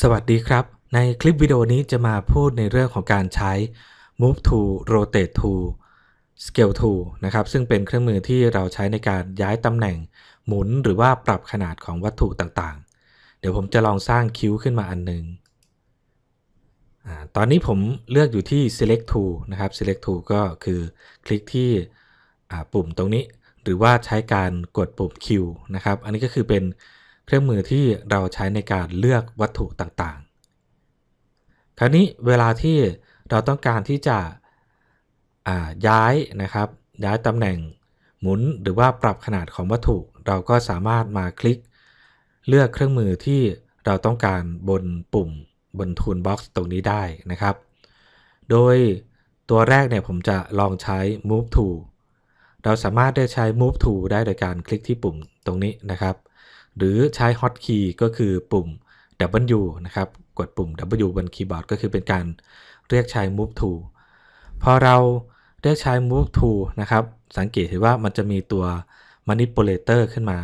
สวัสดีครับ ในคลิปวิดีโอนี้จะมาพูดในเรื่องของการใช้ move to rotate to scale to นะครับซึ่งเป็นเครื่องมือที่เราใช้ในการย้ายตำแหน่งหมุนหรือว่าปรับขนาดของวัตถุต่างๆ เดี๋ยวผมจะลองสร้างคิ้วขึ้นมาอันหนึ่งตอนนี้ผมเลือกอยู่ที่ select to นะครับ select to ก็คือคลิกที่ปุ่มตรงนี้ หรือว่าใช้การกดปุ่ม Q นะครับ อันนี้ก็คือเป็นเครื่องมือที่เราใช้ในการเลือกวัตถุต่างๆ คราวนี้เวลาที่เราต้องการที่จะย้ายนะครับย้ายตำแหน่งหมุนหรือว่าปรับขนาดของวัตถุเราก็สามารถมาคลิก เลือกเครื่องมือที่เราต้องการบนปุ่มบน ทูลบ็อกซ์ตรงนี้ได้นะครับ โดยตัวแรกเนี่ย ผมจะลองใช้ move to เราสามารถได้ใช้ move to ได้โดยการคลิกที่ปุ่มรงนี้นะครับ หรือใช้ฮอตคีย์ก็คือปุ่ม W นะครับ กดปุ่ม W บนคีย์บอร์ดก็คือเป็นการเรียกใช้ move to พอเราเรียกใช้ move to นะครับ สังเกตเห็นว่ามันจะมีตัว manipulator ขึ้นมา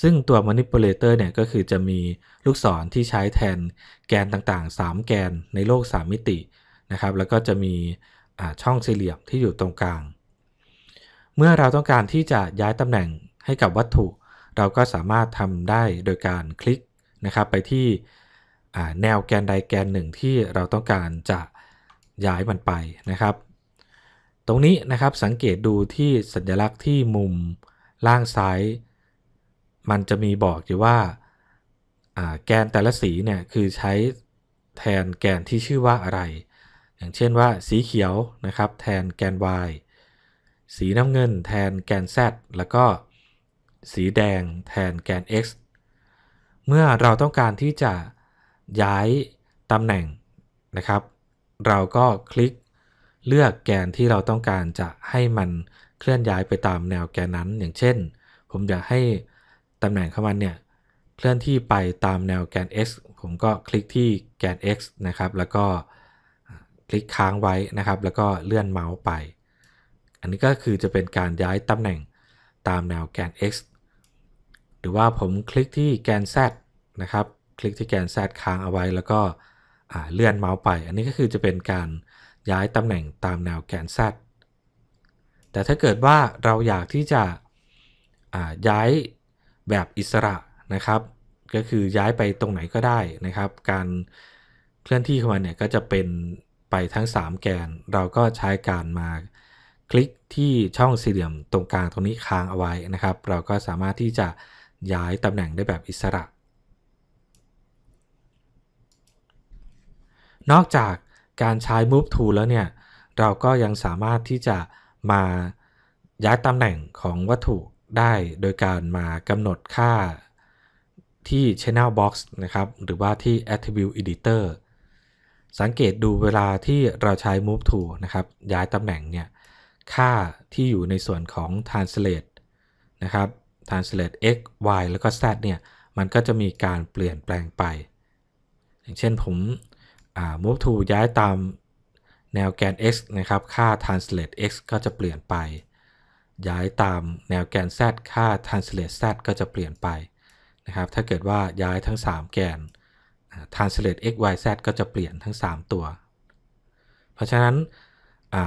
ซึ่งตัว manipulator เนี่ยก็คือจะมีลูกศรที่ใช้แทนแกนต่าง ๆ 3 แกนในโลก 3 มิติ นะครับ แล้วก็จะมีช่องสี่เหลี่ยมที่อยู่ตรงกลาง เมื่อเราต้องการที่จะย้ายตำแหน่งให้กับวัตถุเราก็สามารถทำได้โดยการคลิกนะครับไปที่แนวแกนใดแกนหนึ่งที่เราต้องการจะย้ายมันไปนะครับ ตรงนี้นะครับสังเกตดูที่สัญลักษณ์ที่มุมล่างซ้าย มันจะมีบอกอยู่ว่าแกนแต่ละสีเนี่ยคือใช้แทนแกนที่ชื่อว่าอะไร อย่างเช่นว่าสีเขียวนะครับ แทนแกน y สีน้ำเงินแทนแกน z แล้วก็สีแดงแทนแกน x เมื่อเราต้องการที่จะย้ายตำแหน่งนะครับ เราก็คลิกเลือกแกนที่เราต้องการจะให้มันเคลื่อนย้ายไปตามแนวแกนนั้น อย่างเช่น ผมอยากให้ตำแหน่งของมันเนี่ยเคลื่อนที่ไปตามแนวแกน x ผมก็คลิกที่แกน x นะครับแล้วก็คลิกค้างไว้นะครับ แล้วก็เลื่อนเมาส์ไป อันนี้ก็คือจะเป็นการย้ายตำแหน่งตามแนวแกน x หรือว่าผมคลิกที่แกน Z นะครับ คลิกที่แกน Z ค้างเอาไว้ แล้วก็เลื่อนเมาส์ไป อันนี้ก็คือจะเป็นการย้ายตำแหน่งตามแนวแกน Z แต่ถ้าเกิดว่าเราอยากที่จะย้ายแบบอิสระนะครับ ก็คือย้ายไปตรงไหนก็ได้นะครับ การเคลื่อนที่ของมันเนี่ยก็จะเป็นไปทั้ง 3 แกน เราก็ใช้การมา คลิกที่ช่องสี่เหลี่ยมตรงกลางตรงนี้ค้างเอาไว้นะครับ เราก็สามารถที่จะย้ายตำแหน่งได้แบบอิสระ นอกจากการใช้ move to o l แล้วเนี่ย เราก็ยังสามารถที่จะมาย้ายตำแหน่งของวัตถุได้โดยการมากำหนดค่า ที่ channel box นะครับ หรือว่าที่ attribute editor สังเกตดูเวลาที่เราใช้ move to o l นะครับ ย้ายตำแหน่งเนี่ย ค่าที่อยู่ในส่วนของ translate นะครับ translate x y แล้วก็ z เนี่ย มันก็จะมีการเปลี่ยนแปลงไป อย่างเช่นผม move to ย้ายตามแนวแกน x นะครับ ค่า translate x ก็จะเปลี่ยนไป ย้ายตามแนวแกน z ค่า translate z ก็จะเปลี่ยนไปนะครับ ถ้าเกิดว่าย้ายทั้ง 3 แกน translate x y z ก็จะเปลี่ยนทั้ง 3 ตัว เพราะฉะนั้น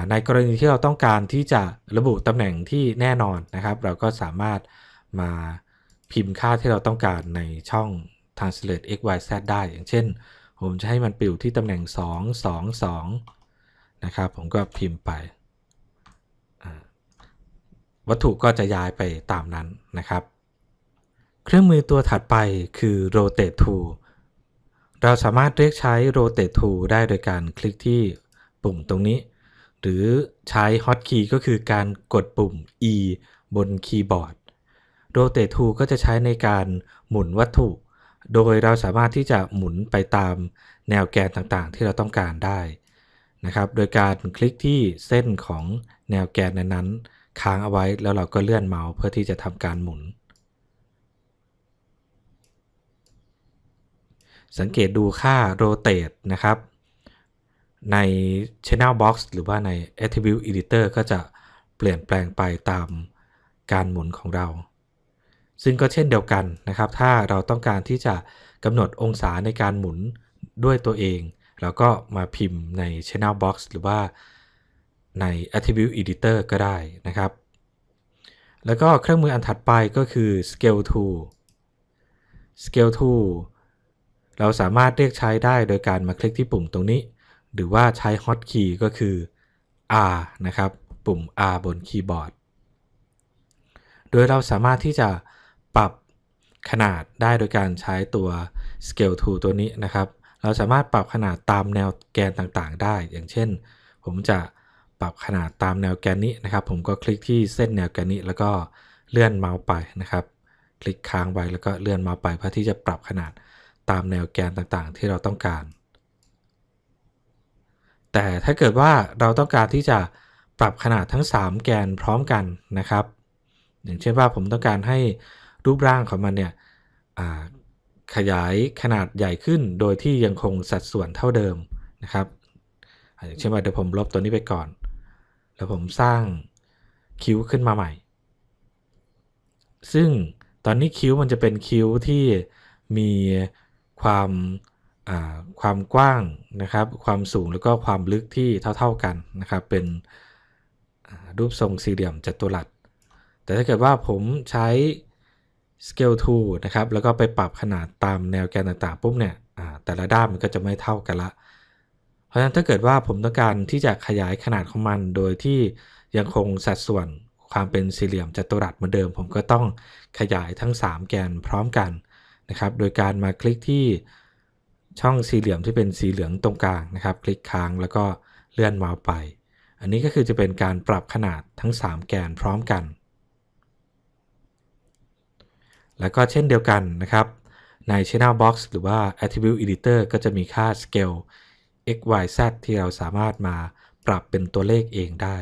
ในกรณีที่เราต้องการที่จะระบุตำแหน่งที่แน่นอนนะครับ เราก็สามารถมาพิมพ์ค่าที่เราต้องการในช่อง translate x y z ได้ อย่างเช่น ผมจะให้มันไปอยู่ที่ตำแหน่ง 2 2 2 นะครับ ผมก็พิมพ์ไป วัตถุก็จะย้ายไปตามนั้นนะครับ เครื่องมือตัวถัดไปคือ rotate tool เราสามารถเรียกใช้ rotate tool ได้โดยการคลิกที่ปุ่มตรงนี้ หรือใช้ hotkey ก็คือการกดปุ่ม e บนคีย์บอร์ดโรเตทูก็จะใช้ในการหมุนวัตถุ โดยเราสามารถที่จะหมุนไปตามแนวแกนต่างๆที่เราต้องการได้นะครับ โดยการคลิกที่เส้นของแนวแกนนั้นๆ ค้างเอาไว้แล้วเราก็เลื่อนเมาส์เพื่อที่จะทำการหมุน สังเกตดูค่า rotate นะครับ ใน Channel Box หรือว่าใน Attribute Editor ก็จะเปลี่ยนแปลงไปตามการหมุนของเราซึ่งก็เช่นเดียวกันนะครับถ้าเราต้องการที่จะกำหนดองศาในการหมุนด้วยตัวเอง เราก็มาพิมพ์ใน Channel Box หรือว่าใน Attribute Editor ก็ได้นะครับ แล้วก็เครื่องมืออันถัดไปก็คือ Scale Tool Scale Tool เราสามารถเรียกใช้ได้โดยการมาคลิกที่ปุ่มตรงนี้ หรือว่าใช้ hot key ก็คือ R นะครับ ปุ่ม R บนคีย์บอร์ดโดยเราสามารถที่จะปรับขนาดได้โดยการใช้ตัว scale tool ตัวนี้นะครับ เราสามารถปรับขนาดตามแนวแกนต่างๆ ได้ อย่างเช่น ผมจะปรับขนาดตามแนวแกนนี้นะครับ ผมก็คลิกที่เส้นแนวแกนนี้ แล้วก็เลื่อนเมาส์ไปนะครับ คลิกค้างไว้แล้วก็เลื่อนเมาส์ไปเพื่อที่จะปรับขนาดตามแนวแกนต่างๆ ที่เราต้องการ แต่ถ้าเกิดว่าเราต้องการที่จะปรับขนาดทั้ง 3 แกนพร้อมกันนะครับ อย่างเช่นว่าผมต้องการให้รูปร่างของมันเนี่ยขยายขนาดใหญ่ขึ้น โดยที่ยังคงสัดส่วนเท่าเดิมนะครับ อย่างเช่นว่าเดี๋ยวผมลบตัวนี้ไปก่อน แล้วผมสร้างคิ้วขึ้นมาใหม่ ซึ่งตอนนี้คิ้วมันจะเป็นคิ้วที่มีความความกว้างนะครับความสูงแล้วก็ความลึกที่เท่าๆกันนะครับ เป็นรูปทรงสี่เหลี่ยมจัตุรัสแต่ถ้าเกิดว่าผมใช้ Scale to นะครับแล้วก็ไปปรับขนาดตามแนวแกนต่างๆปุ๊บเนี่ยแต่ละด้ามมันก็จะไม่เท่ากันละ เพราะฉะนั้นถ้าเกิดว่าผมต้องการที่จะขยายขนาดของมัน โดยที่ยังคงสัดส่วนความเป็นสี่เหลี่ยมจัตุรัสเหมือนเดิมผมก็ต้องขยายทั้ง 3 แกนพร้อมกันนะครับโดยการมาคลิกที่ช่องสี่เหลี่ยมที่เป็นสีเหลืองตรงกลางนะครับคลิกค้างแล้วก็เลื่อนเมาส์ไป อันนี้ก็คือจะเป็นการปรับขนาดทั้ง 3 แกนพร้อมกันแล้วก็เช่นเดียวกันนะครับ ใน Channel Box หรือว่า Attribute Editor ก็จะมีค่า Scale x y z ที่เราสามารถมาปรับเป็นตัวเลขเองได้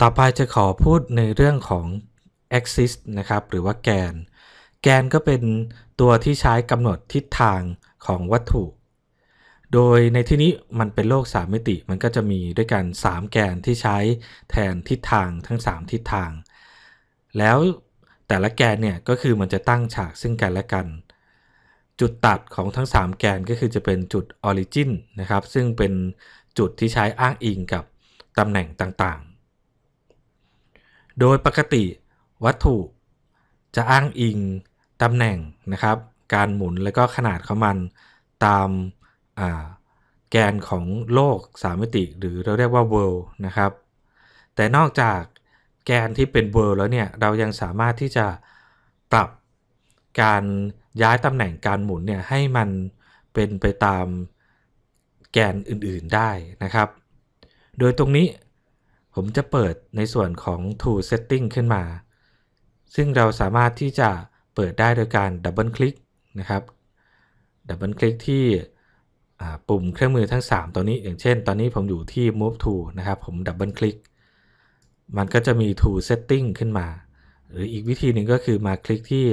ต่อไปจะขอพูดในเรื่องของ axis นะครับหรือว่าแกน แกนก็เป็นตัวที่ใช้กำหนดทิศทางของวัตถุโดยในที่นี้มันเป็นโลก 3 มิติมันก็จะมีด้วยกัน 3 แกนที่ใช้แทนทิศทางทั้ง3ทิศทางแล้วแต่ละแกนเนี่ยก็คือมันจะตั้งฉากซึ่งกันและกัน จุดตัดของทั้ง 3 แกนก็คือจะเป็นจุดออริจินนะครับ ซึ่งเป็นจุดที่ใช้อ้างอิงกับตำแหน่งต่างๆ โดยปกติวัตถุ จะอ้างอิงตำแหน่งนะครับ การหมุนและก็ขนาดของมันตามแกนของโลกสามมิติหรือเราเรียกว่า world นะครับ แต่นอกจากแกนที่เป็น world แล้วเนี่ย เรายังสามารถที่จะปรับการย้ายตำแหน่งการหมุนเนี่ย ให้มันเป็นไปตามแกนอื่นๆได้นะครับ โดยตรงนี้ผมจะเปิดในส่วนของ tool setting ขึ้นมา ซึ่งเราสามารถที่จะเปิดได้โดยการดับเบิลคลิกนะครับดับเบิลคลิกที่ปุ่มเครื่องมือทั้ง 3 ตัวนี้ อย่างเช่นตอนนี้ผมอยู่ที่ move to นะครับ ผมดับเบิลคลิก มันก็จะมี to setting ขึ้นมา หรืออีกวิธีหนึ่งก็คือมาคลิกที่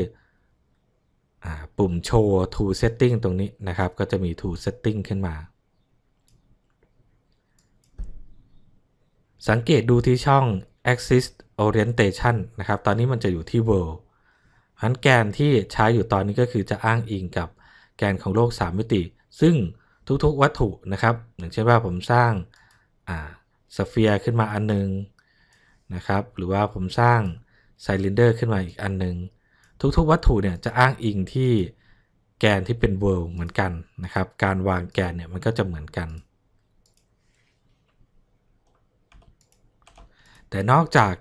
ปุ่ม show to setting ตรงนี้นะครับ ก็จะมี to setting ขึ้นมา สังเกตดูที่ช่อง axis orientation นะครับ ตอนนี้มันจะอยู่ที่ world อันแกนที่ใช้อยู่ตอนนี้ก็คือจะอ้างอิงกับแกนของโลก3มิติ ซึ่งทุกๆ วัตถุนะครับอย่างเช่นว่าผมสร้างสเฟียร์ขึ้นมาอันนึงนะครับ หรือว่าผมสร้างไซลินเดอร์ขึ้นมาอีกอันนึง ทุก ๆวัตถุเนี่ยจะอ้างอิงที่แกนที่เป็นเวิร์ลเหมือนกันนะครับ การวางแกนเนี่ยมันก็จะเหมือนกัน แต่นอกจาก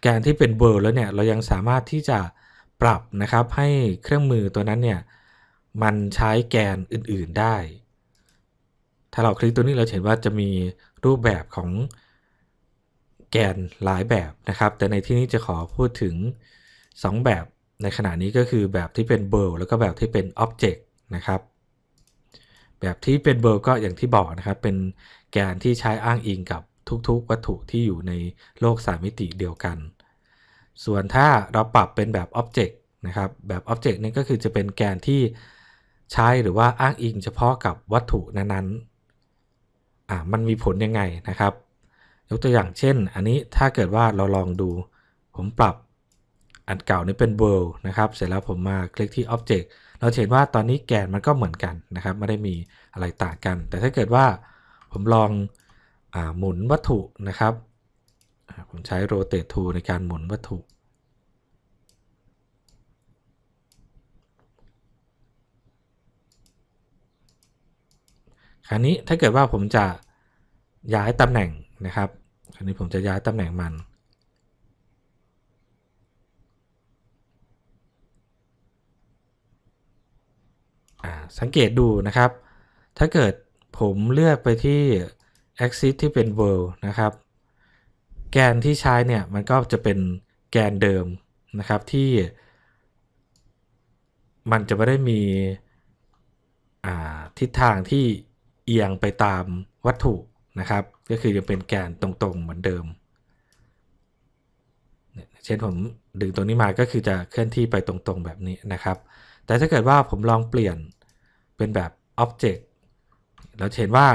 แกนที่เป็นเวิร์ลแล้วเนี่ย เรายังสามารถที่จะปรับ นะครับให้เครื่องมือตัวนั้นเนี่ย มันใช้แกนอื่นๆได้ถ้าเราคลิกตัวนี้เราเห็นว่าจะมีรูปแบบของแกนหลายแบบนะครับ แต่ในที่นี้จะขอพูดถึง 2 แบบ ในขณะนี้ก็คือแบบที่เป็นเบลแล้วก็แบบที่เป็นอ็อบเจกต์นะครับ แบบที่เป็นเบลก็อย่างที่บอกนะครับ เป็นแกนที่ใช้อ้างอิงกับทุกๆ วัตถุที่อยู่ในโลกสามมิติเดียวกัน ส่วนถ้าเราปรับเป็นแบบอ็อบเจกต์นะครับ แบบอ็อบเจกต์นี่ก็คือจะเป็นแกนที่ใช้หรือว่าอ้างอิงเฉพาะกับวัตถุนั้นๆอ่ะมันมีผลยังไงนะครับ ยกตัวอย่างเช่นอันนี้ถ้าเกิดว่าเราลองดู ผมปรับอันเก่านี้เป็น world นะครับเสร็จแล้วผมมาคลิกที่ object เราเห็นว่าตอนนี้แกนมันก็เหมือนกันนะครับไม่ได้มีอะไรต่างกัน แต่ถ้าเกิดว่าผมลองอหมุนวัตถุนะครับ ผมใช้ rotate tool ในการหมุนวัตถุคราวนี้ถ้าเกิดว่าผมจะย้ายตำแหน่งนะครับคราวนี้ผมจะย้ายตำแหน่งมันสังเกตดูนะครับ ถ้าเกิดผมเลือกไปที่ axis ที่เป็น world นะครับแกนที่ใช้เนี่ยมันก็จะเป็นแกนเดิมนะครับที่ มันจะไม่ได้มีทิศทางที่เอียงไปตามวัตถุนะครับ ก็คือยังเป็นแกนตรงๆเหมือนเดิม เช่นผมดึงตัวนี้มา ก็คือจะเคลื่อนที่ไปตรงๆแบบนี้นะครับ แต่ถ้าเกิดว่าผมลองเปลี่ยนเป็นแบบอ็อบเจกต์เราเห็นว่า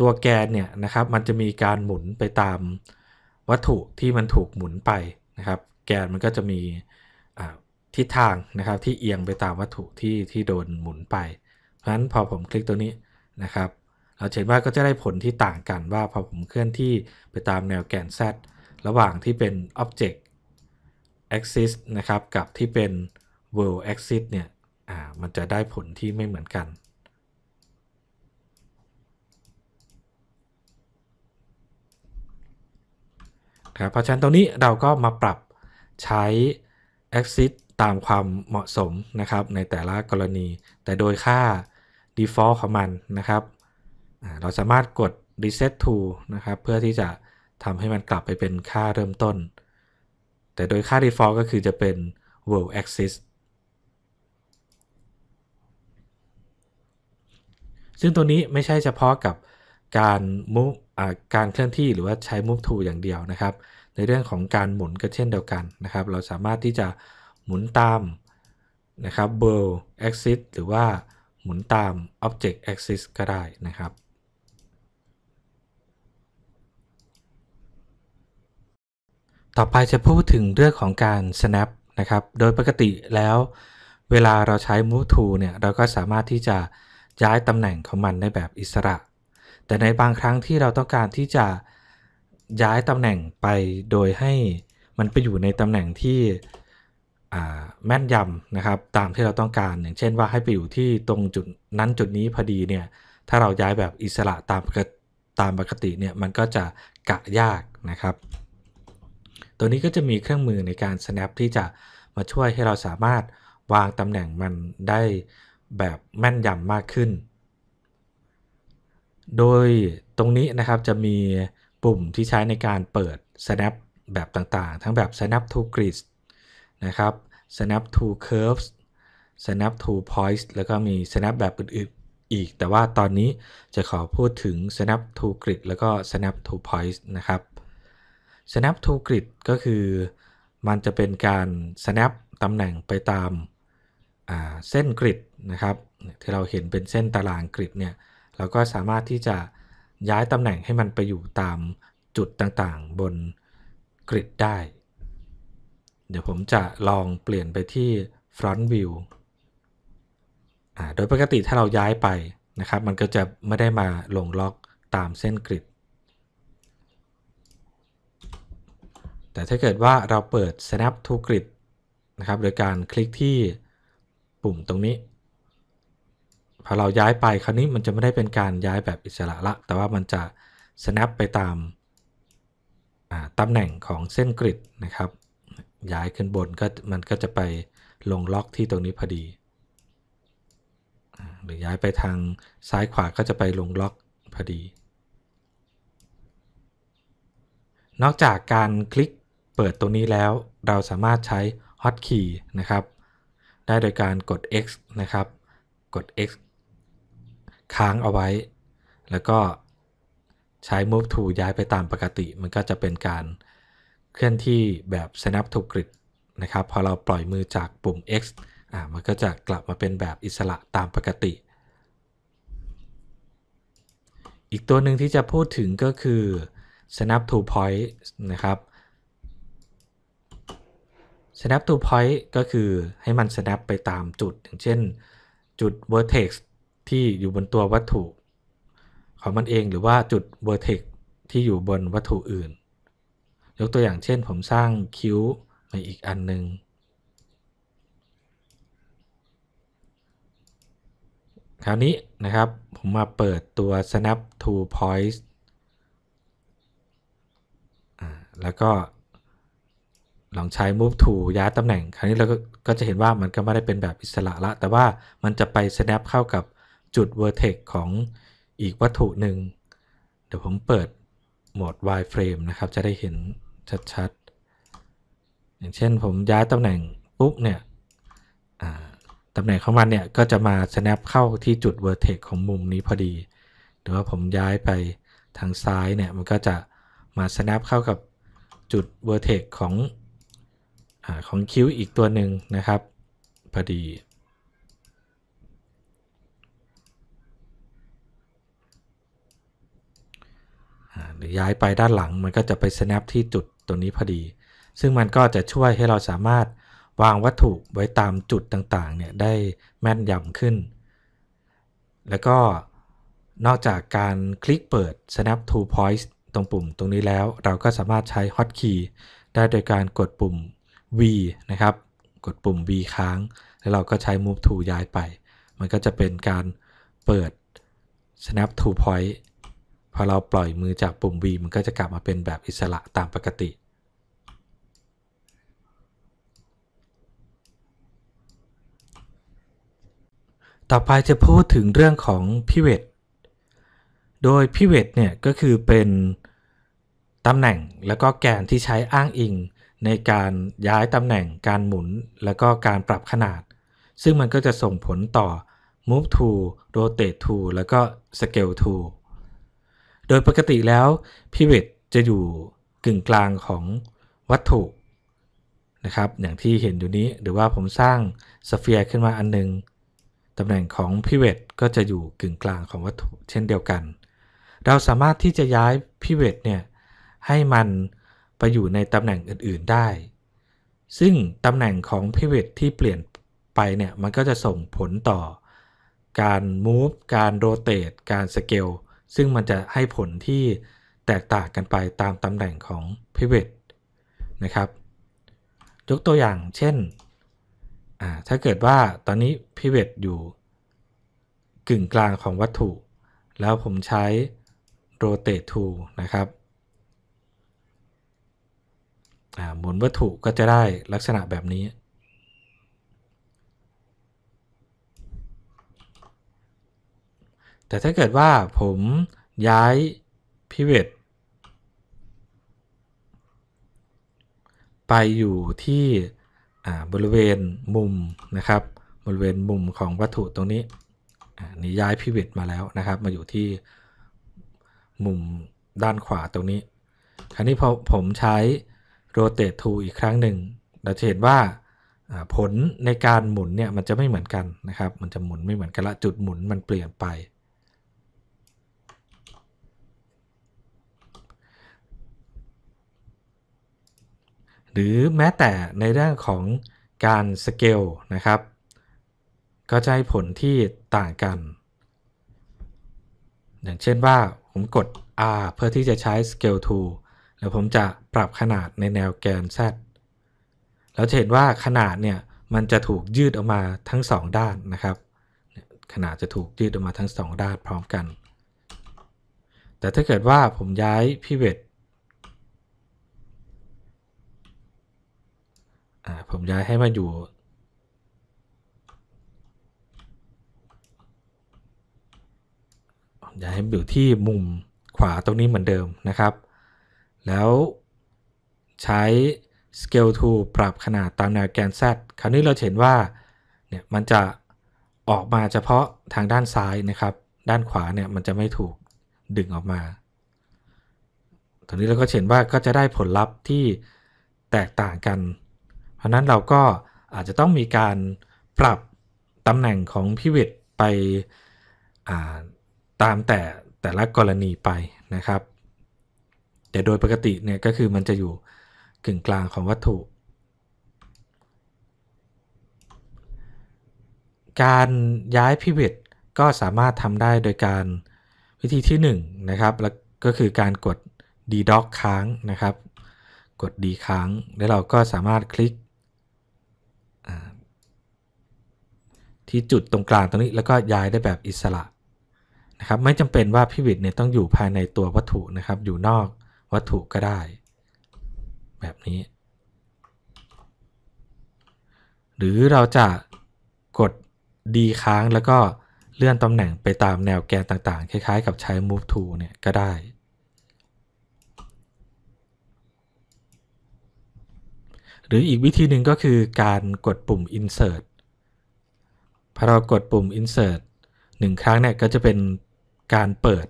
ตัวแกนเนี่ยนะครับ มันจะมีการหมุนไปตามวัตถุที่มันถูกหมุนไปนะครับ แกนมันก็จะมีทิศทางนะครับที่เอียงไปตามวัตถุที่ที่โดนหมุนไป เพราะฉะนั้นพอผมคลิกตัวนี้นะครับ เราเห็นว่าก็จะได้ผลที่ต่างกันว่าพอผมเคลื่อนที่ไปตามแนวแกน z ระหว่างที่เป็น object axis นะครับ กับที่เป็น world axis เนี่ยมันจะได้ผลที่ไม่เหมือนกันครับเพราะฉะนั้นตรงนี้เราก็มาปรับใช้ axis ตามความเหมาะสมนะครับ ในแต่ละกรณี แต่โดยค่า default ของมันนะครับเราสามารถกด reset to นะครับเพื่อที่จะทำให้มันกลับไปเป็นค่าเริ่มต้น แต่โดยค่า default ก็คือจะเป็น world axis ซึ่งตัวนี้ไม่ใช่เฉพาะกับการมุการเคลื่อนที่หรือว่าใช้ move to อย่างเดียวนะครับ ในเรื่องของการหมุนก็เช่นเดียวกันนะครับ เราสามารถที่จะหมุนตามนะครับ world axis หรือว่าหมุนตาม Object Axis ก็ได้นะครับ ต่อไปจะพูดถึงเรื่องของการ snap นะครับ โดยปกติแล้วเวลาเราใช้ move to เนี่ย เราก็สามารถที่จะย้ายตำแหน่งของมันได้แบบอิสระ แต่ในบางครั้งที่เราต้องการที่จะย้ายตำแหน่งไปโดยให้มันไปอยู่ในตำแหน่งที่แม่นยำนะครับ ตามที่เราต้องการอย่างเช่นว่าให้ไปอยู่ที่ตรงจุดนั้นจุดนี้พอดีเนี่ย ถ้าเราย้ายแบบอิสระตามตามปกติเนี่ยมันก็จะกะยากนะครับ ตัวนี้ก็จะมีเครื่องมือในการ snap ที่จะมาช่วยให้เราสามารถวางตำแหน่งมันได้แบบแม่นยำมากขึ้น โดยตรงนี้นะครับจะมีปุ่มที่ใช้ในการเปิด snap แบบต่างๆ ทั้งแบบ snap to grid นะครับ snap to curves snap to points แล้วก็มี snap แบบอื่นๆอีก แต่ว่าตอนนี้จะขอพูดถึง snap to grid แล้วก็ snap to points นะครับ snap to grid ก็คือมันจะเป็นการ snap ตำแหน่งไปตามเส้นกริดนะครับที่เราเห็นเป็นเส้นตารางกริดเนี่ยเราก็สามารถที่จะย้ายตำแหน่งให้มันไปอยู่ตามจุดต่างๆ บนกริดได้ดี๋ยวผมจะลองเปลี่ยนไปที่ Front View โดยปกติถ้าเราย้ายไปนะครับ มันก็จะไม่ได้มาลงล็อกตามเส้นกริดแต่ถ้าเกิดว่าเราเปิด snap to grid นะครับ โดยการคลิกที่ปุ่มตรงนี้ พอเราย้ายไปคราวนี้มันจะไม่ได้เป็นการย้ายแบบอิสระละ แต่ว่ามันจะ snap ไปตามตำแหน่งของเส้นกริดนะครับย้ายขึ้นบนก็มันก็จะไปลงล็อกที่ตรงนี้พอดี หรือย้ายไปทางซ้ายขวาก็จะไปลงล็อกพอดี นอกจากการคลิกเปิดตรงนี้แล้วเราสามารถใช้ฮอตคีย์นะครับ ได้โดยการกด x นะครับ กด x ค้างเอาไว้ แล้วก็ใช้ move to ย้ายไปตามปกติ มันก็จะเป็นการเคลื่อนที่แบบ s n a p t o Grid นะครับพอเราปล่อยมือจากปุ่ม X อ่ามันก็จะกลับมาเป็นแบบอิสระตามปกติ อีกตัวหนึ่งที่จะพูดถึงก็คือ Snap to Point นะครับ Snap to Point ก็คือให้มัน snap ไปตามจุด อย่างเช่น จุด vertex ที่อยู่บนตัววัตถุของมันเองหรือว่าจุด vertex ที่อยู่บนวัตถุอื่นยกตัวอย่างเช่นผมสร้างคิ้วมาอีกอันหนึ่งคราวนี้นะครับผมมาเปิดตัว snap to points แล้วก็ลองใช้ move to ย้ายตำแหน่งคราวนี้เราก็จะเห็นว่ามันก็ไม่ได้เป็นแบบอิสระละ แต่ว่ามันจะไป snap เข้ากับจุด vertex ของอีกวัตถุหนึ่ง เดี๋ยวผมเปิดโหมด wireframe นะครับจะได้เห็นชัดๆ อย่างเช่นผมย้ายตำแหน่งปุ๊บเนี่ยตำแหน่งของมันเนี่ยก็จะมา snap เข้าที่จุด vertex ของมุมนี้พอดี หรือว่าผมย้ายไปทางซ้ายเนี่ยมันก็จะมา snap เข้ากับจุด vertex ของอของคิ้วอีกตัวหนึ่งนะครับพอดี หรือย้ายไปด้านหลัง มัน ก็จะไป snap ที่จุดตัวนี้พอดี ซึ่งมันก็จะช่วยให้เราสามารถวางวัตถุไว้ตามจุดต่าง ๆ เนี่ยได้แม่นยำขึ้น แล้วก็นอกจากการคลิกเปิด snap to points ตรงปุ่มตรงนี้แล้ว เราก็สามารถใช้ hotkey ได้โดยการกดปุ่ม v นะครับ กดปุ่ม v ค้าง แล้วเราก็ใช้ move to ย้ายไป มันก็จะเป็นการเปิด snap to point พอเราปล่อยมือจากปุ่ม V มันก็จะกลับมาเป็นแบบอิสระตามปกติ ต่อไปจะพูดถึงเรื่องของพิเว t โดยพิเว t เนี่ยก็คือเป็น ตำแหน่งแล้วก็แกนที่ใช้อ้างอิงในการย้ายตำแหน่ง การหมุนแล้วก็การปรับขนาด ซึ่งมันก็จะส่งผลต่อ move to rotate to แล้วก็ scale to โดยปกติแล้วพิเวตจะอยู่กึ่งกลางของวัตถุนะครับอย่างที่เห็นอยู่นี้หรือว่าผมสร้างสเฟียร์ขึ้นมาอันนึงตำแหน่งของพิเวตก็จะอยู่กึ่งกลางของวัตถุเช่นเดียวกัน เราสามารถที่จะย้ายพิเวตเนี่ยให้มันไปอยู่ในตำแหน่งอื่นๆได้ซึ่งตำแหน่งของพิเวตที่เปลี่ยนไปเนี่ยมันก็จะส่งผลต่อ การ move การ rotate การ scale ซึ่งมันจะให้ผลที่แตกต่างกันไปตามตำแหน่งของ Pivot นะครับ ยกตัวอย่างเช่นถ้าเกิดว่าตอนนี้ Pivot อยู่กึ่งกลางของวัตถุ แล้วผมใช้ Rotate Tool นะครับ หมุนวัตถุก็จะได้ลักษณะแบบนี้แต่ถ้าเกิดว่าผมย้าย pivot ไปอยู่ที่บริเวณมุมนะครับบริเวณมุมของวัตถุตรงนี้นี่ย้าย pivot มาแล้ว นะครับมาอยู่ที่ มุมด้านขวาตรงนี้ คราวนี้พอผมใช้ rotate tool อีกครั้งหนึ่งเราจะเห็นว่าผลในการหมุนเนี่ยมันจะไม่เหมือนกัน นะครับมันจะหมุนไม่เหมือนกันละจุดหมุนมันเปลี่ยนไปหรือแม้แต่ในเรื่องของการสเกลนะครับก็จะให้ผลที่ต่างกัน อย่างเช่นว่าผมกด R เพื่อที่จะใช้ Scale to แล้วผมจะปรับขนาดในแนวแกน Z แล้วเห็นว่าขนาดเนี่ยมันจะถูกยืดออกมาทั้ง 2 ด้านนะครับ ขนาดจะถูกยืดออกมาทั้ง 2 ด้านพร้อมกัน แต่ถ้าเกิดว่าผมย้ายพิเวท่า ผมย้ายให้มาอยู่ย้ายให้อยู่ที่มุมขวาตรงนี้เหมือนเดิมนะครับ แล้วใช้ scale to ปรับขนาดตามแนวแกน z คราวนี้เราเห็นว่า เนี่ย มันจะออกมาเฉพาะทางด้านซ้ายนะครับ ด้านขวา เนี่ย มันจะไม่ถูกดึงออกมาตรงนี้เราก็เห็นว่าก็จะได้ผลลัพธ์ที่แตกต่างกันราะนั้นเราก็อาจจะต้องมีการปรับตำแหน่งของพิวิตไปตามแต่แต่ละกรณีไปนะครับแต่โดยปกติเนี่ยก็คือมันจะอยู่กึ่งกลางของวัตถุ การย้าย พิวิตก็สามารถทำได้โดยการวิธีที่1นนะครับแล้วก็คือการกด d d o c ค้างนะครับ กด d ค้างแล้วเราก็สามารถคลิกที่จุดตรงกลางตรงนี้แล้วก็ย้ายได้แบบอิสระนะครับไม่จำเป็นว่าพิวิตเนี่ยต้องอยู่ภายในตัววัตถุนะครับ อยู่นอกวัตถุก็ได้ แบบนี้ หรือเราจะกดดีค้างแล้วก็เลื่อนตำแหน่งไปตามแนวแกนต่างๆ คล้ายๆกับใช้ move to เนี่ยก็ได้ หรืออีกวิธีหนึ่งก็คือการกดปุ่ม insert พอเรากดปุ่ม insert 1ครั้งเนี่ยก็จะเป็นการเปิด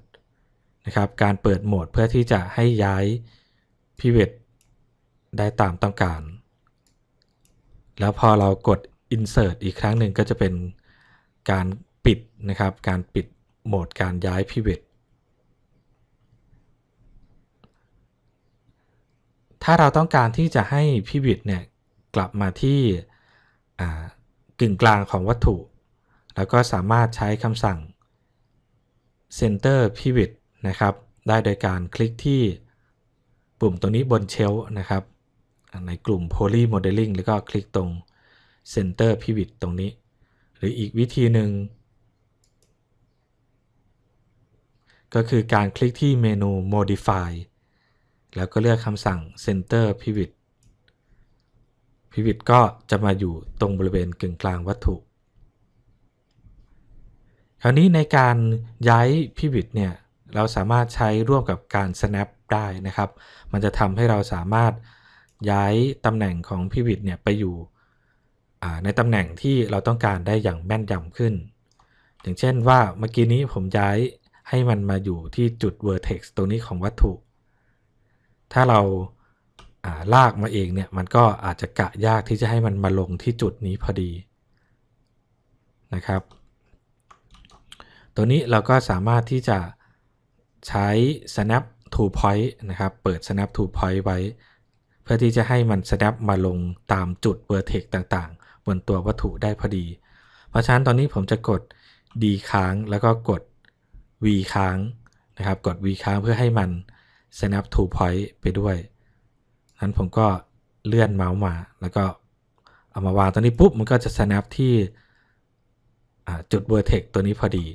นะครับการเปิดโหมดเพื่อที่จะให้ย้าย pivot ได้ตามต้องการ แล้วพอเรากด insert อีกครั้งหนึ่งก็จะเป็นการปิดนะครับการปิดโหมดการย้าย pivot ถ้าเราต้องการที่จะให้ pivot เนี่ยกลับมาที่กึ่งกลางของวัตถุแล้วก็สามารถใช้คำสั่ง center pivot นะครับ ได้โดยการคลิกที่ปุ่มตรงนี้บนเชลนะครับ ในกลุ่ม poly modeling แล้วก็คลิกตรง center pivot ตรงนี้ หรืออีกวิธีหนึ่งก็คือการคลิกที่เมนู modify แล้วก็เลือกคำสั่ง center pivot pivot ก็จะมาอยู่ตรงบริเวณกึ่งกลางวัตถุคราวนี้ในการย้ายพิบิตเนี่ยเราสามารถใช้ร่วมกับการ snap ได้นะครับ มันจะทำให้เราสามารถย้ายตำแหน่งของพิบิตเนี่ยไปอยู่ในตำแหน่งที่เราต้องการได้อย่างแม่นยำขึ้นอย่างเช่นว่าเมื่อกี้นี้ผมย้ายให้มันมาอยู่ที่จุด vertex ตรงนี้ของวัตถุ ถ้าเราาลากมาเองเนี่ยมันก็อาจจะกะยากที่จะให้มันมาลงที่จุดนี้พอดี นะครับตัวนี้เราก็สามารถที่จะใช้ snap to point นะครับ เปิด snap to point ไว้ เพื่อที่จะให้มัน snap มาลงตามจุด vertex ต่างๆ บนตัววัตถุได้พอดี เพราะฉะนั้นตอนนี้ผมจะกด d ค้างแล้วก็กด v ค้างนะครับ กด v ค้างเพื่อให้มัน snap to point ไปด้วย นั้นผมก็เลื่อนเมาส์มาแล้วก็เอามาวางตอนนี้ปุ๊บมันก็จะ snap ที่จุด vertex ตัวนี้พอดี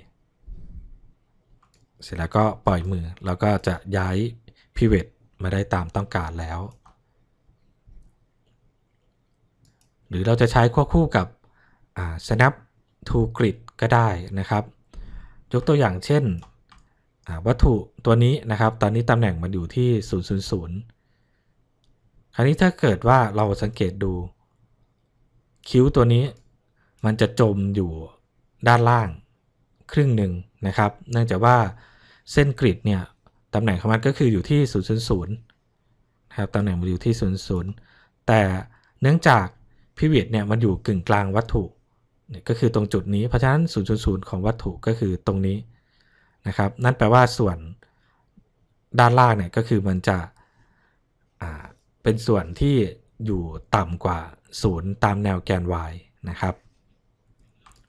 เสร็จแล้วก็ปล่อยมือแล้วก็จะย้าย pivot มาได้ตามต้องการแล้ว หรือเราจะใช้ควบคู่กับ snap to grid ก็ได้นะครับ ยกตัวอย่างเช่นวัตถุตัวนี้นะครับตอนนี้ตำแหน่งมันอยู่ที่ 000คราวนี้ถ้าเกิดว่าเราสังเกตดู คิ้วตัวนี้มันจะจมอยู่ด้านล่างครึ่งหนึ่งนะครับเนื่องจากว่าเส้นกริดเนี่ยตำแหน่งของมันก็คืออยู่ที่ 000นะครับตำแหน่งมันอยู่ที่00แต่เนื่องจากพิเวทเนี่ยมันอยู่กึ่งกลางวัตถุเนี่ยก็คือตรงจุดนี้เพราะฉะนั้น000ของวัตถุก็คือตรงนี้นะครับนั่นแปลว่าส่วนด้านล่างเนี่ยก็คือมันจะเป็นส่วนที่อยู่ต่ำกว่า0ตามแนวแกน y นะครับ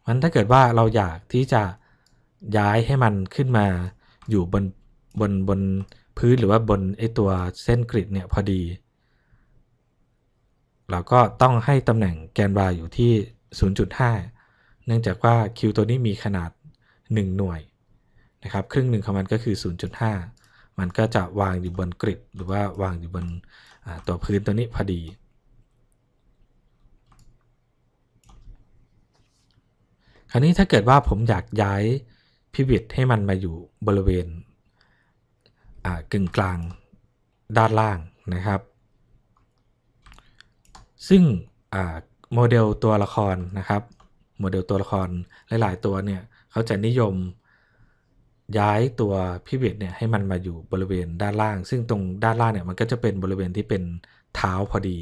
มันถ้าเกิดว่าเราอยากที่จะย้ายให้มันขึ้นมาอยู่บนบนบนพื้นหรือว่าบนไอตัวเส้นกริดเนี่ยพอดีเราก็ต้องให้ตำแหน่งแกนบาร์อยู่ที่ 0.5 เนื่องจากว่าคิวตัวนี้มีขนาด 1 หน่วยนะครับครึ่งหนึ่งของมันก็คือ 0.5 มันก็จะวางอยู่บนกริดหรือว่าวางอยู่บนตัวพื้นตัวนี้พอดี คราวนี้ถ้าเกิดว่าผมอยากย้ายพิบิตให้มันมาอยู่บริเวณกึ่งกลางด้านล่างนะครับ ซึ่งโมเดลตัวละครนะครับ โมเดลตัวละครหลาย ๆ ตัวเนี่ยเขาจะนิยมย้ายตัวพิเวตเนี่ยให้มันมาอยู่บริเวณด้านล่าง ซึ่งตรงด้านล่างเนี่ยมันก็จะเป็นบริเวณที่เป็นเท้าพอดี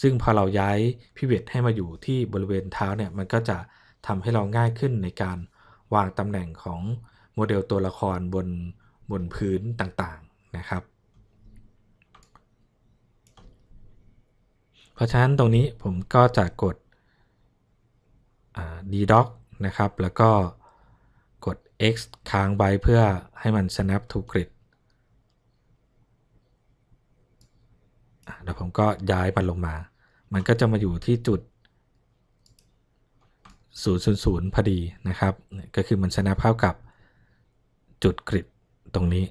ซึ่งพอเราย้ายพิเวตให้มาอยู่ที่บริเวณเท้าเนี่ยมันก็จะทำให้เราง่ายขึ้นในการวางตำแหน่งของโมเดลตัวละครบนบนพื้นต่างๆนะครับ เพราะฉะนั้นตรงนี้ผมก็จะกด d ด d o c นะครับ แล้วก็กด x ค้างไว้เพื่อให้มัน snap to grid แล้วผมก็ย้ายมันลงมา มันก็จะมาอยู่ที่จุด0.00 พอดีนะครับก็คือมันชนะเท่ากับจุดกริดตรงนี้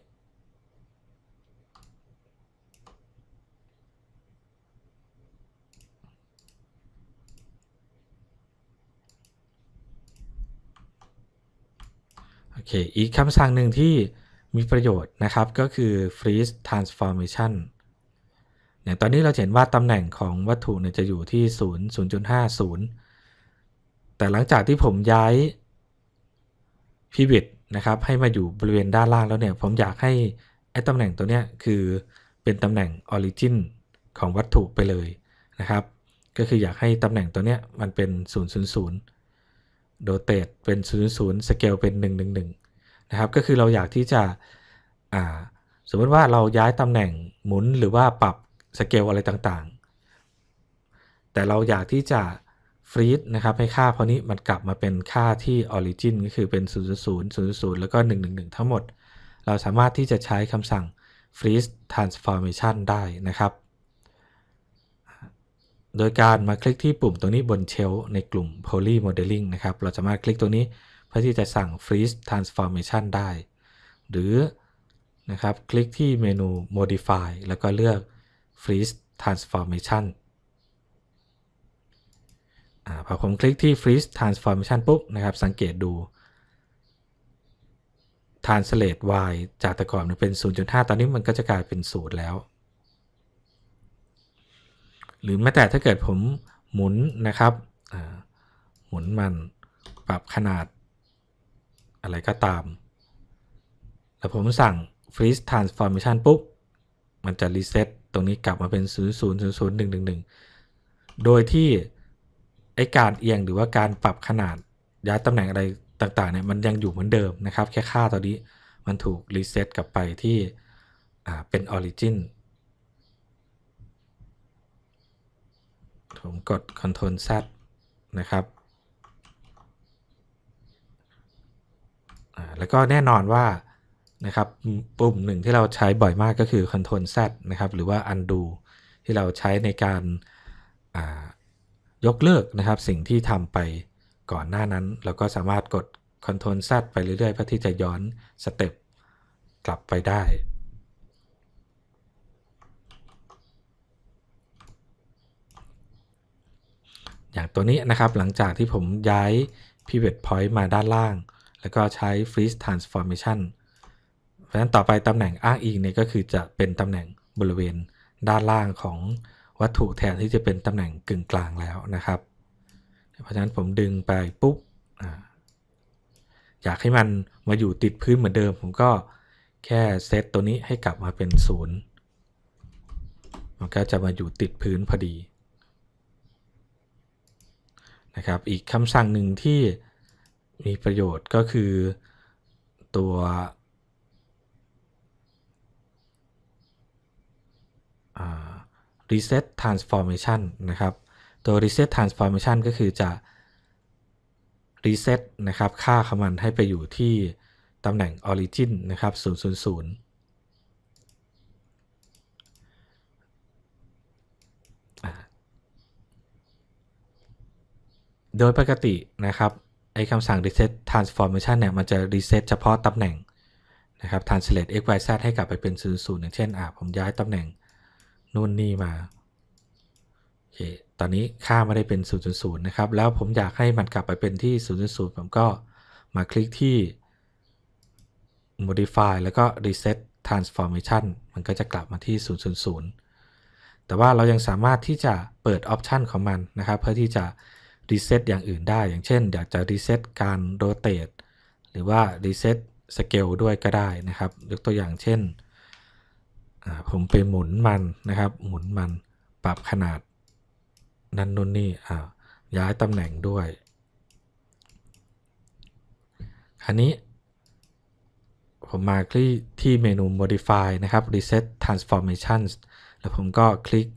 โอเคอีกคำสั่งหนึ่งที่มีประโยชน์นะครับก็คือ freeze transformation อย่างตอนนี้เราเห็นว่าตำแหน่งของวัตถุเนี่ยจะอยู่ที่ 0 0.50แต่หลังจากที่ผมย้ายพิวิตนะครับให้มาอยู่บริเวณด้านล่างแล้วเนี่ยผมอยากให้ไอ้ตำแหน่งตัวเนี้ยคือเป็นตำแหน่งออริจินของวัตถุไปเลยนะครับ ก็คืออยากให้ตำแหน่งตัวเนี้ยมันเป็น 000โดเตดเป็น00สเกลเป็น111 นะครับก็คือเราอยากที่จะสมมติว่าเราย้ายตำแหน่งหมุนหรือว่าปรับสเกลอะไรต่างๆ แต่เราอยากที่จะฟรีดนะครับให้ค่าพาะนี้มันกลับมาเป็นค่าที่ origin ก็คือเป็น0 0 0 0 0 แล้วก็ 111 ทั้งหมด เราสามารถที่จะใช้คำสั่ง freeze transformation ได้นะครับ โดยการมาคลิกที่ปุ่มตรงนี้บนเชล ในกลุ่ม poly modeling นะครับเราสามารถคลิกตรงนี้เพื่อที่จะสั่ง freeze transformation ได้ หรือนะครับคลิกที่เมนู modify แล้วก็เลือก freeze transformation อพอผมคลิกที่ freeze transformation ปุ๊บนะครับ สังเกตดู translate y จากแต่ก่อนมันเป็น 0.5 ตอนนี้มันก็จะกลายเป็นศูนย์แล้ว หรือแม้แต่ถ้าเกิดผมหมุนนะครับ หมุนมันปรับขนาดอะไรก็ตาม แล้วผมสั่ง freeze transformation ปุ๊บ มันจะรีเซ็ตตรงนี้กลับมาเป็น 0 0 0 0 1 1 1 โดยที่ไอการเอียงหรือว่าการปรับขนาดย้ายตำแหน่งอะไรต่าง ๆ เนี่ย มันยังอยู่เหมือนเดิมนะครับ แค่ค่าตัวนี้มันถูก รีเซ็ตกลับไปที่เป็นออริจินผมกด Ctrl Z นะครับแล้วก็แน่นอนว่า นะครับ ปุ่มหนึ่งที่เราใช้บ่อยมากก็คือ Ctrl Z นะครับ หรือว่า Undo ที่เราใช้ในการยกเลิกนะครับ สิ่งที่ทำไปก่อนหน้านั้นเราก็สามารถกด Ctrl Z ไปเรื่อยๆ เพื่อที่จะย้อนสเต็ปกลับไปได้ อย่างตัวนี้นะครับหลังจากที่ผมย้าย Pivot Point มาด้านล่าง แล้วก็ใช้ Freeze Transformation เพราะฉะนั้นต่อไปตำแหน่งอ้างอิงเนี่ยก็คือจะเป็นตำแหน่งบริเวณด้านล่างของวัตถุแทนที่จะเป็นตำแหน่งกึ่งกลางแล้วนะครับ เพราะฉะนั้นผมดึงไปปุ๊บอยากให้มันมาอยู่ติดพื้นเหมือนเดิม ผมก็แค่เซตตัวนี้ให้กลับมาเป็นศูนย์มันก็จะมาอยู่ติดพื้นพอดี นะครับอีกคำสั่งหนึ่งที่มีประโยชน์ก็คือตัว อ่า reset transformation นะครับตัว reset transformation ก็คือจะ reset นะครับค่าขอมันให้ไปอยู่ที่ตำแหน่ง origin นะครับ000โดยปกตินะครับไอ้คำสั่ง reset transformation เนี่ยมันจะ reset เฉพาะตำแหน่งนะครับ translate x y z ให้กลับไปเป็น0 0อย่างเช่นอ่ะผมย้ายตำแหน่งนู่นนี่มา โอเค ตอนนี้ค่าไม่ได้เป็น 0.0 นะครับ แล้วผมอยากให้มันกลับไปเป็นที่0.0 ผมก็มาคลิกที่ modify แล้วก็ reset transformation มันก็จะกลับมาที่ 0.0แต่ว่าเรายังสามารถที่จะเปิดออปชันของมันนะครับ เพื่อที่จะรีเซ็ตอย่างอื่นได้ อย่างเช่น อยากจะรีเซ็ตการโรเต e หรือว่ารีเซ็ตสเกลด้วยก็ได้นะครับ ยกตัวอย่างเช่นผมไปหมุนมันนะครับ หมุนมันปรับขนาด นั่นนู่นนี่ย้ายตำแหน่งด้วย อันนี้ ผมมาคลิกที่เมนู modify นะครับ reset transformations แล้วผมก็คลิก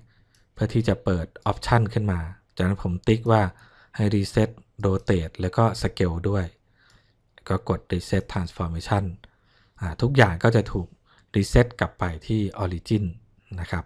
เพื่อที่จะเปิด option ขึ้นมา จากนั้นผมติ๊กว่าให้ reset rotate แล้วก็ scale ด้วย ก็กด reset transformation ทุกอย่างก็จะถูกรีเซ็ตกลับไปที่ออริจินนะครับ